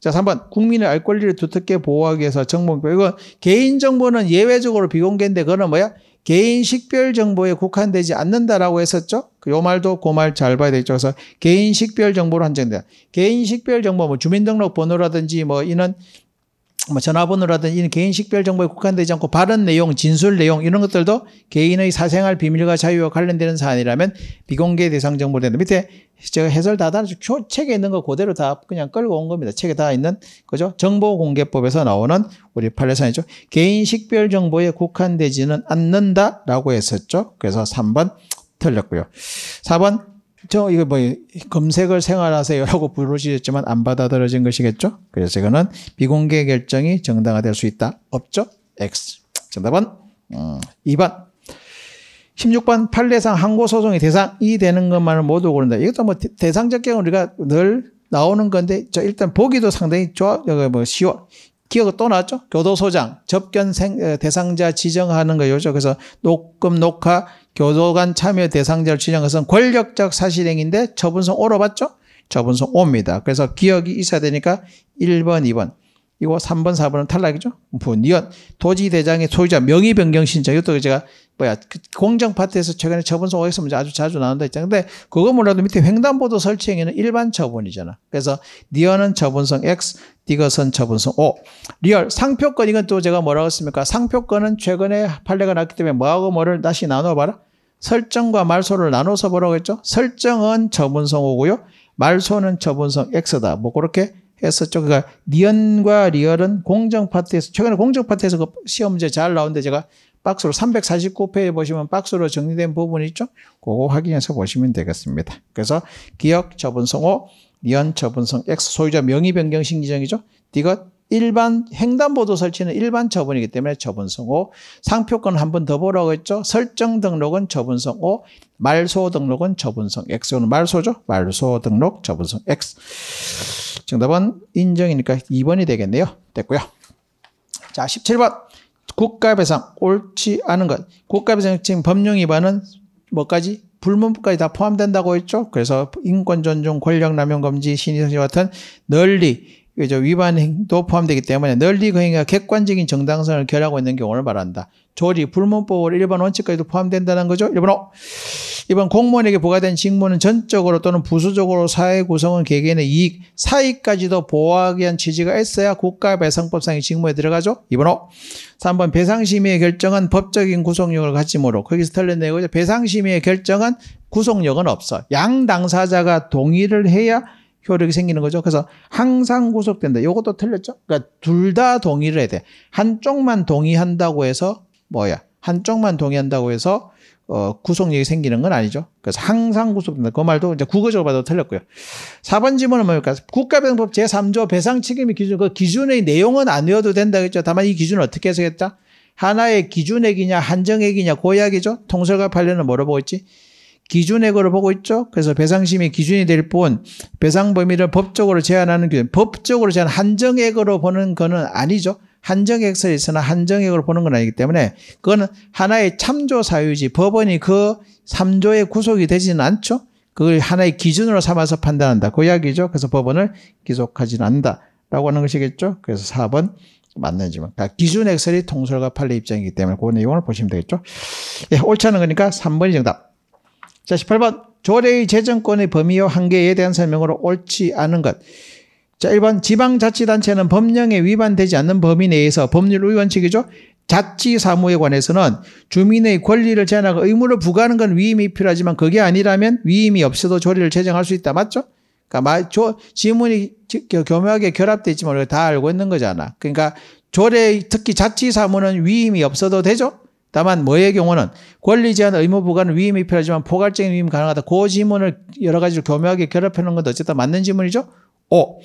자, 3번. 국민의 알 권리를 두텁게 보호하기 위해서 정보표. 이건 개인정보는 예외적으로 비공개인데 그거는 뭐야? 개인 식별 정보에 국한되지 않는다라고 했었죠? 요 말도 그 말 잘 봐야 되겠죠. 그래서 개인 식별 정보로 한정돼요 개인 식별 정보, 뭐 주민등록번호라든지 뭐 이런 뭐 전화번호라든지 이런 개인 식별 정보에 국한되지 않고 바른 내용, 진술 내용 이런 것들도 개인의 사생활 비밀과 자유와 관련되는 사안이라면 비공개 대상 정보로 된다. 밑에 제가 해설 다 달아서 주 책에 있는 거 그대로 다 그냥 끌고 온 겁니다. 책에 다 있는 그죠? 정보공개법에서 나오는 우리 판례사이죠. 개인 식별 정보에 국한되지는 않는다라고 했었죠. 그래서 3번 틀렸고요. 4번 저 이거 뭐 검색을 생활하세요라고 부르시겠지만 안 받아들여진 것이겠죠? 그래서 이거는 비공개 결정이 정당화될 수 있다. 없죠? X. 정답은 음, 2번. 16번 판례상 항고 소송의 대상이 되는 것만을 모두 고른다. 이것도 뭐 대상적 경우 우리가 늘 나오는 건데 저 일단 보기도 상당히 좋아 여기 뭐 쉬워 기억이 또 나왔죠 교도소장 접견 생, 어, 대상자 지정하는 거죠 요 그래서 녹음 녹화 교도관 참여 대상자를 지정한 것은 권력적 사실행인데 위처분서 오로 봤죠? 처분서 옵니다 그래서 기억이 있어야 되니까 1번, 2번. 이거 3번, 4번은 탈락이죠? 분이언 도지대장의 소유자 명의변경 신청. 이것도 제가 뭐야 그 공정 파트에서 최근에 처분 소각에서 문제 아주 자주 나온다 했잖아. 근데 그거 몰라도 밑에 횡단보도 설치 행위는 일반 처분이잖아. 그래서 니어는 처분성 X, 디거은 처분성 O. 리얼 상표권 이건 또 제가 뭐라고 했습니까? 상표권은 최근에 판례가 났기 때문에 뭐하고 뭐를 다시 나눠봐라. 설정과 말소를 나눠서 보라고 했죠. 설정은 처분성 O고요. 말소는 처분성 X다. 뭐 그렇게 했었죠. 그러니까 니언과 리얼은 공정 파트에서 최근에 공정 파트에서 그 시험 문제 잘나온데 제가 박스로 349페이지 보시면 박스로 정리된 부분이 있죠? 그거 확인해서 보시면 되겠습니다. 그래서 기억 처분성 O, 니언 처분성 X 소유자 명의 변경 신기정이죠? 이것 일반 횡단보도 설치는 일반 처분이기 때문에 처분성 O, 상표권 한 번 더 보라고 했죠. 설정 등록은 처분성 O, 말소 등록은 처분성 X. 이는 말소죠. 말소 등록 처분성 X. 정답은 인정이니까 2번이 되겠네요. 됐고요. 자, 17번. 국가배상 옳지 않은 것. 국가배상 지금 법령 위반은 뭐까지? 불문까지 법다 포함된다고 했죠. 그래서 인권 존중, 권력 남용 금지, 신의성지 같은 널리 이제 위반 행도 포함되기 때문에 널리 그 행위가 객관적인 정당성을 결하고 있는 경우를 말한다. 조리, 불문법을 일반 원칙까지도 포함된다는 거죠. 일반 호. 이번 공무원에게 부과된 직무는 전적으로 또는 부수적으로 사회 구성원 개개인의 이익, 사익까지도 보호하기 위한 취지가 있어야 국가배상법상의 직무에 들어가죠. 이번 호. 3번 배상심의의 결정은 법적인 구속력을 갖지므로 거기서 털려내고 배상심의의 결정은 구속력은 없어. 양 당사자가 동의를 해야 효력이 생기는 거죠. 그래서 항상 구속된다. 이것도 틀렸죠. 그러니까 둘 다 동의를 해야 돼. 한쪽만 동의한다고 해서 뭐야? 한쪽만 동의한다고 해서 어, 구속력이 생기는 건 아니죠. 그래서 항상 구속된다. 그 말도 이제 국어적으로 봐도 틀렸고요. 4번 지문은 뭡니까? 국가배상법 제3조 배상책임의 기준, 그 기준의 내용은 아니어도 된다 그랬죠. 다만 이 기준을 어떻게 해석했다? 하나의 기준액이냐, 한정액이냐, 고약이죠? 통설과 판례는 뭐로 보고 지 기준액으로 보고 있죠. 그래서 배상심의 기준이 될 뿐 배상 범위를 법적으로 제한하는 기준, 법적으로 제한 한정액으로 보는 거는 아니죠. 한정액설에 있으나 한정액으로 보는 건 아니기 때문에 그거는 하나의 참조 사유지 법원이 그3조의 구속이 되지는 않죠. 그걸 하나의 기준으로 삼아서 판단한다. 그 이야기죠. 그래서 법원을 기속하지는 않는다. 라고 하는 것이겠죠. 그래서 4번 맞는지만. 뭐, 그 그러니까 기준액설이 통솔과 판례 입장이기 때문에 그 내용을 보시면 되겠죠. 예, 옳지 않은 거니까 3번이 정답. 자, 18번. 조례의 재정권의 범위와 한계에 대한 설명으로 옳지 않은 것. 자, 1번. 지방자치단체는 법령에 위반되지 않는 범위 내에서 법률의 원칙이죠. 자치 사무에 관해서는 주민의 권리를 제한하고 의무를 부과하는 건 위임이 필요하지만 그게 아니라면 위임이 없어도 조례를 제정할 수 있다. 맞죠? 그러니까 조, 지문이 교묘하게 결합되어 있지만 우리가 다 알고 있는 거잖아. 그러니까 조례 특히 자치 사무는 위임이 없어도 되죠? 다만 뭐의 경우는 권리 제한 의무 부과는 위임이 필요하지만 포괄적인 위임 가능하다. 그 지문을 여러 가지로 교묘하게 결합해 놓은 건 어쨌든 맞는 지문이죠. 오.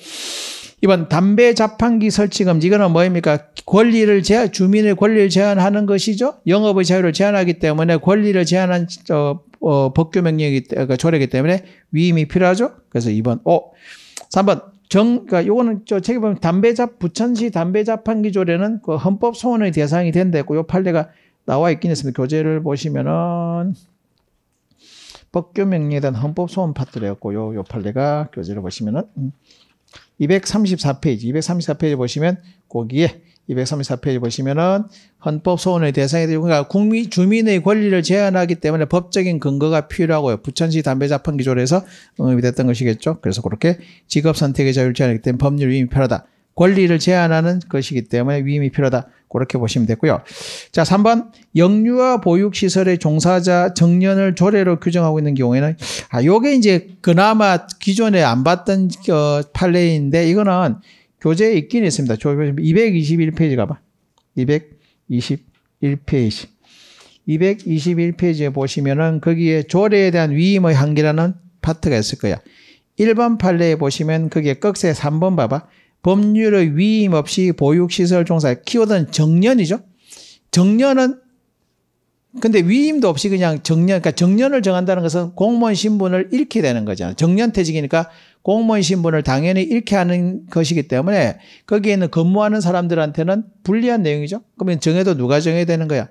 이번 담배 자판기 설치 금지 이거는 뭐입니까? 권리를 제한 주민의 권리를 제한하는 것이죠. 영업의 자유를 제한하기 때문에 권리를 제한한 어, 어, 법규 명령이 그러니까 조례이기 때문에 위임이 필요하죠. 그래서 2번 오. 3번 정, 그러니까 요거는 저 책에 보면 담배자 부천시 담배 자판기 조례는 그 헌법 소원의 대상이 된다 했고 요 판례가 나와 있긴 했습니다. 교재를 보시면은 법규명리에 대한 헌법 소원 파트였고 요, 요 판례가 교재를 보시면은 234페이지, 234페이지 보시면 거기에 234페이지 보시면은 헌법 소원의 대상이 되고 그러니까 국민 주민의 권리를 제한하기 때문에 법적인 근거가 필요하고요. 부천시 담배자판 기조에서 응급이 됐던 것이겠죠. 그래서 그렇게 직업 선택의 자유를 제한하기 때문에 법률 위임이 필요하다. 권리를 제한하는 것이기 때문에 위임이 필요하다. 그렇게 보시면 되고요 자, 3번 영유아 보육 시설의 종사자 정년을 조례로 규정하고 있는 경우에는 아, 요게 이제 그나마 기존에 안 봤던 어, 판례인데 이거는 교재에 있긴 있습니다. 조 221페이지 가봐. 221페이지. 221페이지에 보시면은 거기에 조례에 대한 위임의 한계라는 파트가 있을 거야. 1번 판례에 보시면 거기에 꺽쇠 3번 봐봐. 법률의 위임 없이 보육시설 종사 키워드는 정년이죠. 정년은 근데 위임도 없이 그냥 정년 그러니까 정년을 정한다는 것은 공무원 신분을 잃게 되는 거잖아요. 정년 퇴직이니까 공무원 신분을 당연히 잃게 하는 것이기 때문에 거기에 있는 근무하는 사람들한테는 불리한 내용이죠. 그러면 정해도 누가 정해야 되는 거야?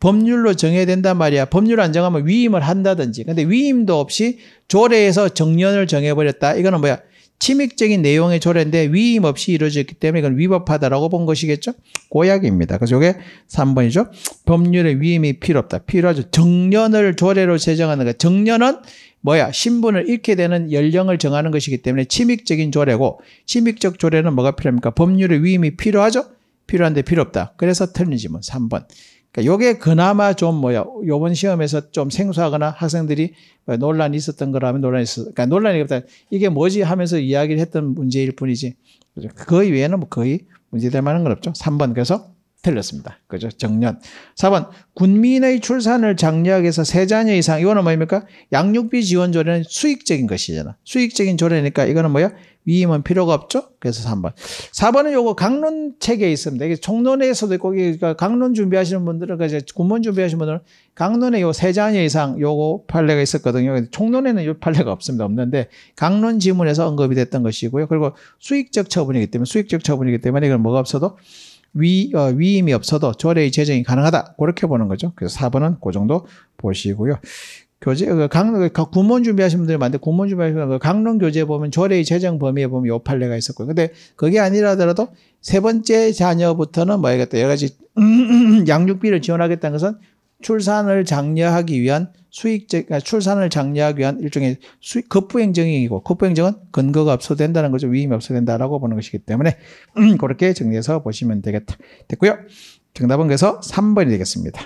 법률로 정해야 된단 말이야. 법률 안 정하면 위임을 한다든지. 근데 위임도 없이 조례에서 정년을 정해버렸다. 이거는 뭐야? 침입적인 내용의 조례인데 위임 없이 이루어졌기 때문에 이건 위법하다라고 본 것이겠죠? 고약입니다. 그래서 이게 3번이죠. 법률에 위임이 필요 없다. 필요하죠. 정년을 조례로 제정하는 거. 정년은 뭐야? 신분을 잃게 되는 연령을 정하는 것이기 때문에 침익적인 조례고 침익적 조례는 뭐가 필요합니까? 법률의 위임이 필요하죠? 필요한데 필요 없다. 그래서 틀린 지문 3번. 그러니까 요게 그나마 좀 뭐야 요번 시험에서 좀 생소하거나 학생들이 논란이 있었던 거라면 논란이 있었 그러니까 논란이 없다 이게 뭐지 하면서 이야기를 했던 문제일 뿐이지 그 외에는 뭐 거의 문제될 만한 건 없죠 3번 그래서 틀렸습니다. 그죠? 정년. 4번 군민의 출산을 장려하기위해서 세 자녀 이상 이거는 뭐입니까 양육비 지원 조례는 수익적인 것이잖아. 수익적인 조례니까 이거는 뭐야? 위임은 필요가 없죠. 그래서 3번. 4번은 요거 강론 책에 있습니다. 이게 총론에서도 있고 그러니까 강론 준비하시는 분들은 그 이제 군문 준비하시는 분들은 강론에 요 세 자녀 이상 요거 판례가 있었거든요. 총론에는 요 판례가 없습니다. 없는데 강론 지문에서 언급이 됐던 것이고요. 그리고 수익적 처분이기 때문에 수익적 처분이기 때문에 이건 뭐가 없어도 위, 어, 위임이 없어도 조례의 제정이 가능하다. 그렇게 보는 거죠. 그래서 4번은 그 정도 보시고요. 교재, 그 강, 그 구문 준비하신 분들이 많은데, 구문 준비하시면 신강릉 그 교재에 보면 조례의 제정 범위에 보면 요 판례가 있었고요. 근데 그게 아니라더라도 세 번째 자녀부터는 뭐 하겠다. 여러 가지 양육비를 지원하겠다는 것은 출산을 장려하기 위한 수익적 아, 출산을 장려하기 위한 일종의 수익 급부행정이고 급부행정은 근거가 없어된다는 거죠 위임이 없어된다라고 보는 것이기 때문에 음, 그렇게 정리해서 보시면 되겠다 됐고요 정답은 그래서 3번이 되겠습니다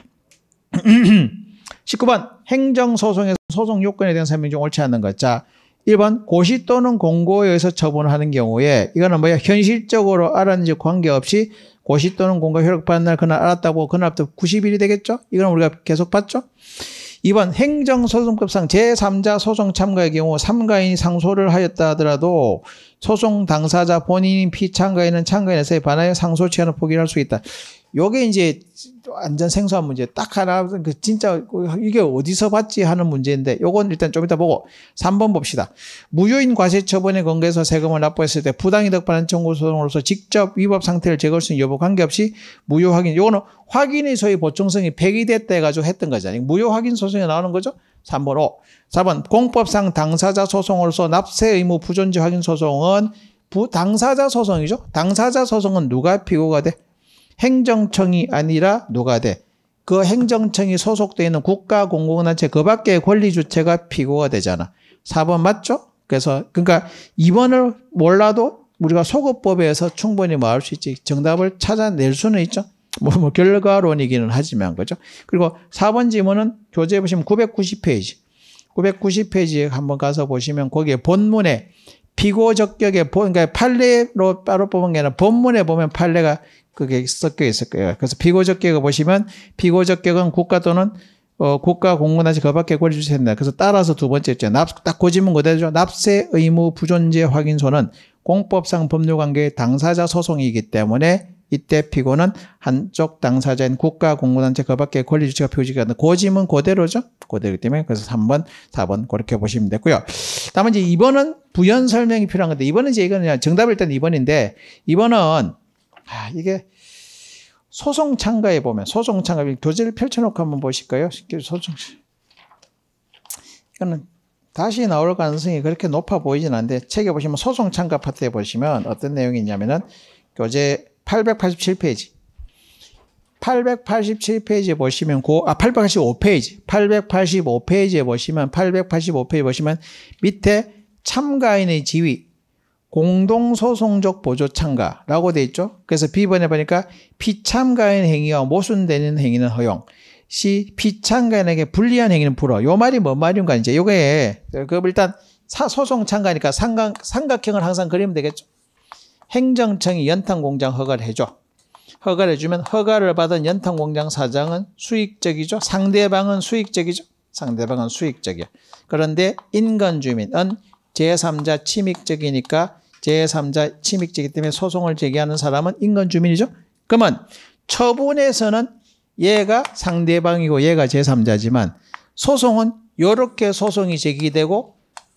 19번 행정소송에서 소송 요건에 대한 설명 중 옳지 않는 것 자, 1번 고시 또는 공고에 의해서 처분하는 경우에 이거는 뭐야 현실적으로 알았는지 관계없이 고시 또는 공과 효력받은 날 그날 알았다고 그날부터 90일이 되겠죠? 이건 우리가 계속 봤죠? 2번 행정소송법상 제3자 소송 참가의 경우 참가인이 상소를 하였다 하더라도 소송 당사자 본인인 피참가인은 참가인에서의 반하여 상소 취하는 포기를 할 수 있다. 요게 이제 완전 생소한 문제. 딱 하나, 그 진짜 그 이게 어디서 봤지 하는 문제인데 요건 일단 좀 이따 보고 3번 봅시다. 무효인 과세처분에 근거해서 세금을 납부했을 때 부당이득 반환 청구 소송으로서 직접 위법 상태를 제거할 수 있는 여부 관계없이 무효 확인. 요거는 확인의 소위 보충성이 폐기됐다 해가지고 했던 거잖아요. 무효 확인 소송에 나오는 거죠. 3번 5. 4번 공법상 당사자 소송으로서 납세 의무 부존지 확인 소송은 부, 당사자 소송이죠. 당사자 소송은 누가 피고가 돼? 행정청이 아니라 누가 돼? 그 행정청이 소속되어 있는 국가 공공단체 그밖에 권리 주체가 피고가 되잖아. 4번 맞죠? 그래서 그러니까 2번을 몰라도 우리가 소급법에서 충분히 뭐 할 수 있지. 정답을 찾아낼 수는 있죠. 뭐, 뭐 결과론이기는 하지만 그죠? 그리고 4번 지문은 교재 보시면 990페이지. 990페이지에 한번 가서 보시면 거기에 본문에 피고 적격의 본, 그러니까 판례로 따로 뽑은 게 아니라 본문에 보면 판례가 그게 섞여 있을 거예요. 그래서 비고적격을 보시면 비고적격은 국가 또는 어, 국가 공문하지 그 밖에 권리 주시된다. 그래서 따라서 두 번째 있죠. 납딱 고지문 그 그대로죠. 납세 의무 부존재 확인서는 공법상 법률관계 당사자 소송이기 때문에 이때 피고는 한쪽 당사자인 국가 공문단체 그 밖에 권리 주체가 표지가 않는 고지문 그대로죠. 그대로기 때문에 그래서 3번, 4번 그렇게 보시면 됐고요. 다만 이제 2번은 부연 설명이 필요한 건데 이번은 이제 이거는 정답일 때는 2번인데 이번은 아, 이게 소송 참가에 보면 소송 참가 교재를 펼쳐놓고 한번 보실까요? 소송 이거는 다시 나올 가능성이 그렇게 높아 보이진 않는데 책에 보시면 소송 창가 파트에 보시면 어떤 내용이 있냐면은 교재 887페이지 887페이지에 보시면 고, 아, 885페이지. 885페이지에 보시면, 885페이지 보시면 밑에 참가인의 지위, 공동소송적 보조 참가라고 돼 있죠. 그래서 B번에 보니까 피참가인 행위와 모순되는 행위는 허용. C 피참가인에게 불리한 행위는 불허. 요 말이 뭔 말인가 이제 요게 그 일단 사, 소송 참가니까 삼각 삼각형을 항상 그리면 되겠죠. 행정청이 연탄 공장 허가를 해줘. 허가를 해주면 허가를 받은 연탄 공장 사장은 수익적이죠. 상대방은 수익적이죠. 상대방은 수익적이야. 그런데 인근 주민은 제3자 침입적이니까 제3자 침입죄이기 때문에 소송을 제기하는 사람은 인근주민이죠. 그러면 처분에서는 얘가 상대방이고 얘가 제3자지만 소송은 이렇게 소송이 제기되고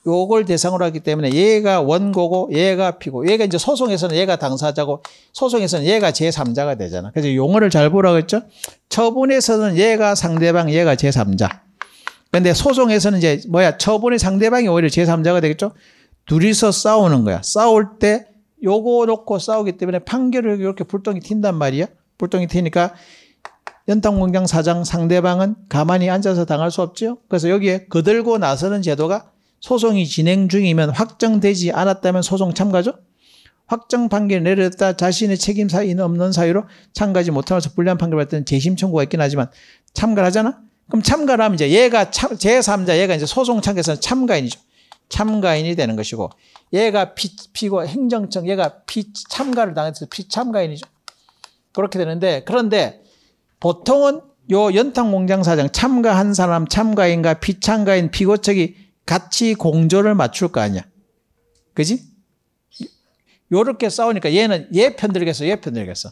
요걸 대상으로 하기 때문에 얘가 원고고 얘가 피고 얘가 이제 소송에서는 얘가 당사자고 소송에서는 얘가 제3자가 되잖아. 그래서 용어를 잘 보라고 했죠. 처분에서는 얘가 상대방 얘가 제3자. 근데 소송에서는 이제 뭐야 처분의 상대방이 오히려 제3자가 되겠죠. 둘이서 싸우는 거야. 싸울 때 요거 놓고 싸우기 때문에 판결을 이렇게 불똥이 튄단 말이야. 불똥이 튀니까 연탄 공장 사장 상대방은 가만히 앉아서 당할 수 없죠. 그래서 여기에 거들고 나서는 제도가 소송이 진행 중이면 확정되지 않았다면 소송 참가죠. 확정 판결 내렸다 자신의 책임 사유는 없는 사유로 참가하지 못하면서 불리한 판결 받을 때는 재심 청구가 있긴 하지만 참가를 하잖아. 그럼 참가를 하면 이제 얘가 참, 제3자 얘가 이제 소송 참가에서는 참가인이죠. 참가인이 되는 것이고 얘가 피, 피고 행정청 얘가 피 참가를 당해서 피참가인이죠. 그렇게 되는데 그런데 보통은 요 연탁몽장 사장 참가한 사람 참가인과 피참가인 피고 측이 같이 공조를 맞출 거 아니야. 그지? 요렇게 싸우니까 얘는 얘 편들겠어, 얘 편들겠어.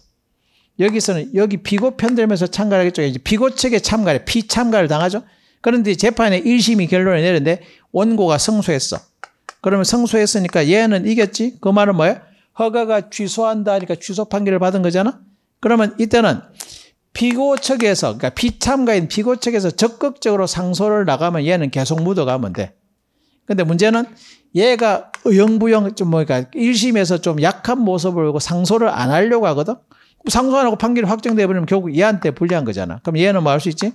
여기서는 여기 비고 편들면서 참가를 하겠죠. 이고 측에 참가를, 피참가를 당하죠. 그런데 재판에 1심이 결론을 내는데 렸 원고가 승소했어 그러면 승소했으니까 얘는 이겼지? 그 말은 뭐예요 허가가 취소한다 하니까 취소 판결을 받은 거잖아? 그러면 이때는 피고 측에서, 그러니까 피참가인 피고 측에서 적극적으로 상소를 나가면 얘는 계속 묻어가면 돼. 근데 문제는 얘가 영부영, 좀 뭐니까 1심에서 좀 약한 모습을 보고 상소를 안 하려고 하거든? 상소 안 하고 판결이 확정돼버리면 결국 얘한테 불리한 거잖아. 그럼 얘는 뭐 할 수 있지?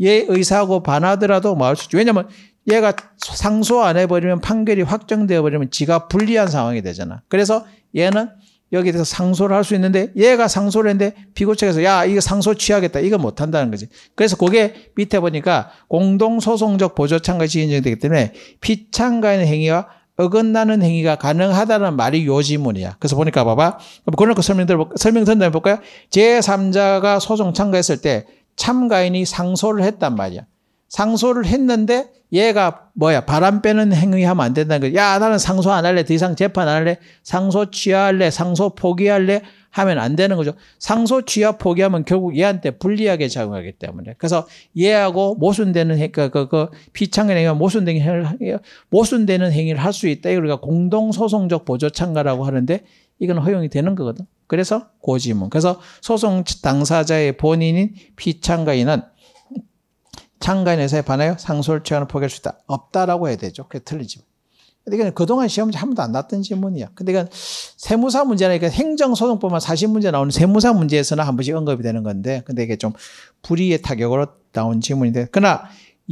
얘 의사하고 반하더라도 말할 수 있죠. 왜냐면 얘가 상소 안 해버리면 판결이 확정되어 버리면 지가 불리한 상황이 되잖아. 그래서 얘는 여기에 대해서 상소를 할 수 있는데 얘가 상소를 했는데 피고 측에서 야 이거 상소 취하겠다 이거 못한다는 거지. 그래서 그게 밑에 보니까 공동소송적 보조창가 시인정되기 때문에 피창가의 행위와 어긋나는 행위가 가능하다는 말이 요지문이야. 그래서 보니까 봐봐. 그럼 그런 거 설명 들어 설명 듣는다 해 볼까요? 제3자가 소송 참가했을 때 참가인이 상소를 했단 말이야. 상소를 했는데 얘가 뭐야 바람 빼는 행위하면 안 된다는 거야. 야 나는 상소 안 할래. 더 이상 재판 안 할래. 상소 취하할래. 상소 포기할래. 하면 안 되는 거죠. 상소 취하 포기하면 결국 얘한테 불리하게 작용하기 때문에. 그래서 얘하고 모순되는 그니까 그, 그, 그 피창의 행위와 모순되는 행위를 모순되는 행위를 할 수 있다. 이걸 우리가 공동소송적 보조 참가라고 하는데 이건 허용이 되는 거거든. 그래서 고지문. 그래서 소송 당사자의 본인인 피참가인은 참가인 회사에 반하여 상소를 취하는 포기할 수 있다. 없다라고 해야 되죠. 그게 틀리지. 근데 이건 그동안 시험지 한 번도 안 났던 질문이야. 근데 이건 세무사 문제라니까 행정소송법만 사실 문제 나오는 세무사 문제에서는 한 번씩 언급이 되는 건데, 근데 이게 좀 불의의 타격으로 나온 질문인데, 그러나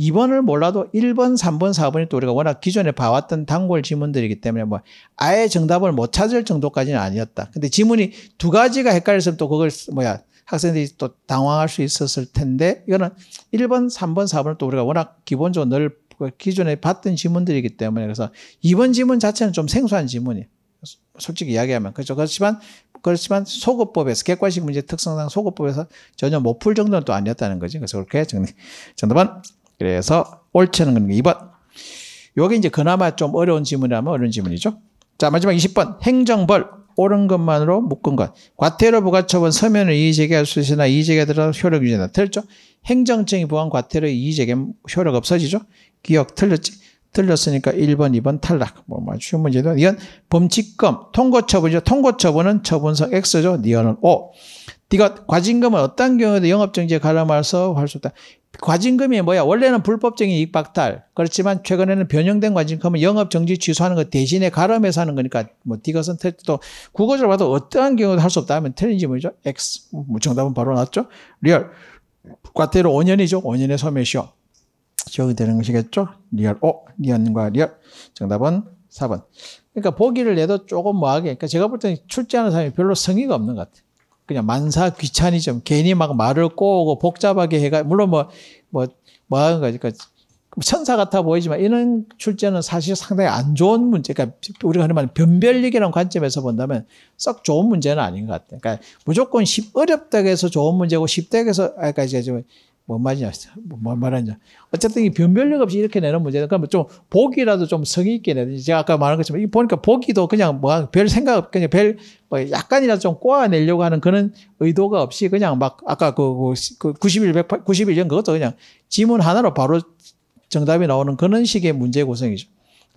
2번을 몰라도 1번, 3번, 4번이 또 우리가 워낙 기존에 봐왔던 단골 지문들이기 때문에 뭐 아예 정답을 못 찾을 정도까지는 아니었다. 근데 지문이 두 가지가 헷갈려서 또 그걸 뭐야 학생들이 또 당황할 수 있었을 텐데 이거는 1번, 3번, 4번을 또 우리가 워낙 기본적으로 늘 기존에 봤던 지문들이기 때문에 그래서 2번 지문 자체는 좀 생소한 지문이에요. 솔직히 이야기하면 그렇죠. 그렇지만 그렇지만 소급법에서 객관식 문제 특성상 소급법에서 전혀 못 풀 정도는 또 아니었다는 거지. 그래서 그렇게 정리. 정답은 그래서 옳지 않은 건 2번. 요게 이제 그나마 좀 어려운 질문이라면 어려운 질문이죠. 자, 마지막 20번. 행정벌. 옳은 것만으로 묶은 것. 과태료 부과처분 서면을 이의제기할 수 있으나 이의제기에 들어 효력 유지한다틀죠 행정청이 부한 과태료 이의제기 효력 없어지죠? 기억 틀렸지? 틀렸으니까 1번, 2번 탈락. 뭐, 뭐, 쉬운 문제도. 이건 범칙금, 통고처분이죠. 통고처분은 처분성 X죠. 니어는 O. 네가 과징금을 어떤 경우에도 영업정지에 가름해서 할 수 없다. 과징금이 뭐야? 원래는 불법적인 이익박탈. 그렇지만 최근에는 변형된 과징금은 영업정지 취소하는 것 대신에 가름해서 하는 거니까 뭐이 선택도 국어절 봐도 어떠한 경우도 할 수 없다 하면 틀린지 뭐죠? X. 뭐 정답은 바로 나왔죠? 리얼. 과태료 5년이죠. 5년의 소멸시효. 적용이 되는 것이겠죠? 리얼. 오, 리얼과 리얼. 정답은 4번. 그러니까 보기를 내도 조금 뭐하게. 그러니까 제가 볼 때는 출제하는 사람이 별로 성의가 없는 것 같아요. 그냥 만사 귀차니즘 괜히 막 말을 꼬고 복잡하게 해가 물론 뭐 뭐뭐 뭐, 뭐 하는 거지 그러니까 천사 같아 보이지만 이런 출제는 사실 상당히 안 좋은 문제. 그러니까 우리가 하는 말 변별력이라는 관점에서 본다면 썩 좋은 문제는 아닌 것 같아요. 그러니까 무조건 쉽 어렵다고 해서 좋은 문제고 쉽다고 해서 아까 그러니까 이제 좀뭔 말이냐, 뭔 말이냐. 어쨌든 이 변별력 없이 이렇게 내는 문제는 그러면 좀 보기라도 좀 성의 있게 내든지 제가 아까 말한 것처럼 이 보니까 보기도 그냥 뭐 별 생각 없, 그냥 별 뭐 약간이라도 좀 꼬아내려고 하는 그런 의도가 없이 그냥 막 아까 그, 그 91, 108, 91년 그것도 그냥 지문 하나로 바로 정답이 나오는 그런 식의 문제 구성이죠.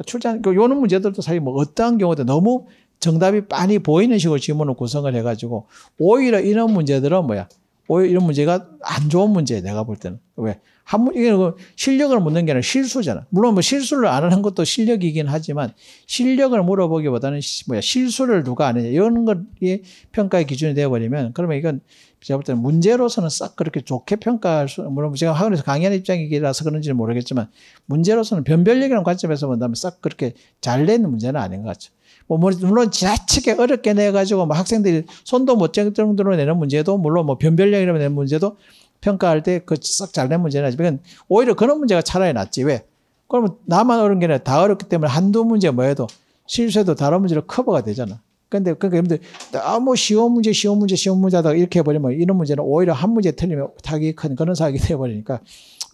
출전, 그 요런 문제들도 사실 뭐 어떠한 경우도 너무 정답이 빤히 보이는 식으로 지문을 구성을 해가지고 오히려 이런 문제들은 뭐야 오히려 이런 문제가 안 좋은 문제예요. 내가 볼 때는. 왜? 한, 이게 뭐 실력을 묻는 게 아니라 실수잖아. 물론 뭐 실수를 안 하는 것도 실력이긴 하지만 실력을 물어보기보다는 뭐야, 실수를 누가 아느냐. 이런 것이 평가의 기준이 되어버리면 그러면 이건 제가 볼 때는 문제로서는 싹 그렇게 좋게 평가할 수, 물론 뭐 제가 학원에서 강의하는 입장이라서 그런지는 모르겠지만 문제로서는 변별력이라는 관점에서 본다면 싹 그렇게 잘 낸 문제는 아닌 것 같죠. 뭐, 뭐 물론 지나치게 어렵게 내가지고 뭐 학생들이 손도 못쟴 정도로 내는 문제도 물론 뭐 변별력이라고 내는 문제도 평가할 때 그 썩잘낸 문제는 아니지만 오히려 그런 문제가 차라리 낫지 왜? 그러면 나만 어려운 게 아니라 다 어렵기 때문에 한두 문제 뭐 해도 실수해도 다른 문제로 커버가 되잖아. 근데 그러니까 여러분들 너무 쉬운 문제, 쉬운 문제, 쉬운 문제 하다가 이렇게 해버리면 이런 문제는 오히려 한 문제 틀리면 타격이 큰 그런 사각이 되어버리니까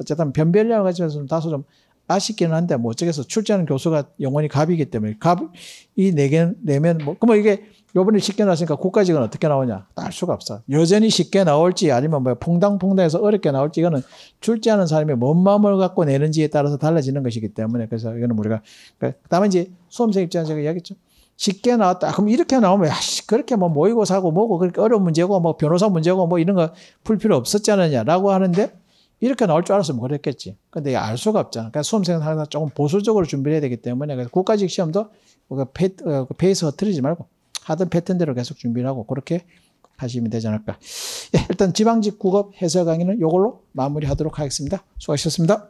어쨌든 변별력을 가지고 좀 다소 좀 아쉽기는 한데 뭐 어쩌겠어. 출제하는 교수가 영원히 갑이기 때문에 갑, 이 내면, 네 네 내면, 뭐, 그러면 뭐 이게 요번에 쉽게 나왔으니까 국가직은 어떻게 나오냐? 딸 수가 없어. 여전히 쉽게 나올지 아니면 뭐 퐁당퐁당해서 어렵게 나올지 이거는 출제하는 사람이 뭔 마음을 갖고 내는지에 따라서 달라지는 것이기 때문에 그래서 이거는 우리가, 그러니까 다만 이제 수험생 입장에서 제가 이야기했죠. 쉽게 나왔다. 그럼 이렇게 나오면, 야, 그렇게 뭐모이고사고 뭐고, 그렇게 어려운 문제고, 뭐 변호사 문제고, 뭐 이런 거 풀 필요 없었지 않느냐라고 하는데, 이렇게 나올 줄 알았으면 그랬겠지. 근데 알 수가 없잖아. 그러니까 수험생은 항상 조금 보수적으로 준비를 해야 되기 때문에 그래서 국가직 시험도 페, 그 어, 그 페이스 흐트리지 말고 하던 패턴대로 계속 준비를 하고 그렇게 하시면 되지 않을까. 예, 일단 지방직 국업 해설 강의는 이걸로 마무리하도록 하겠습니다. 수고하셨습니다.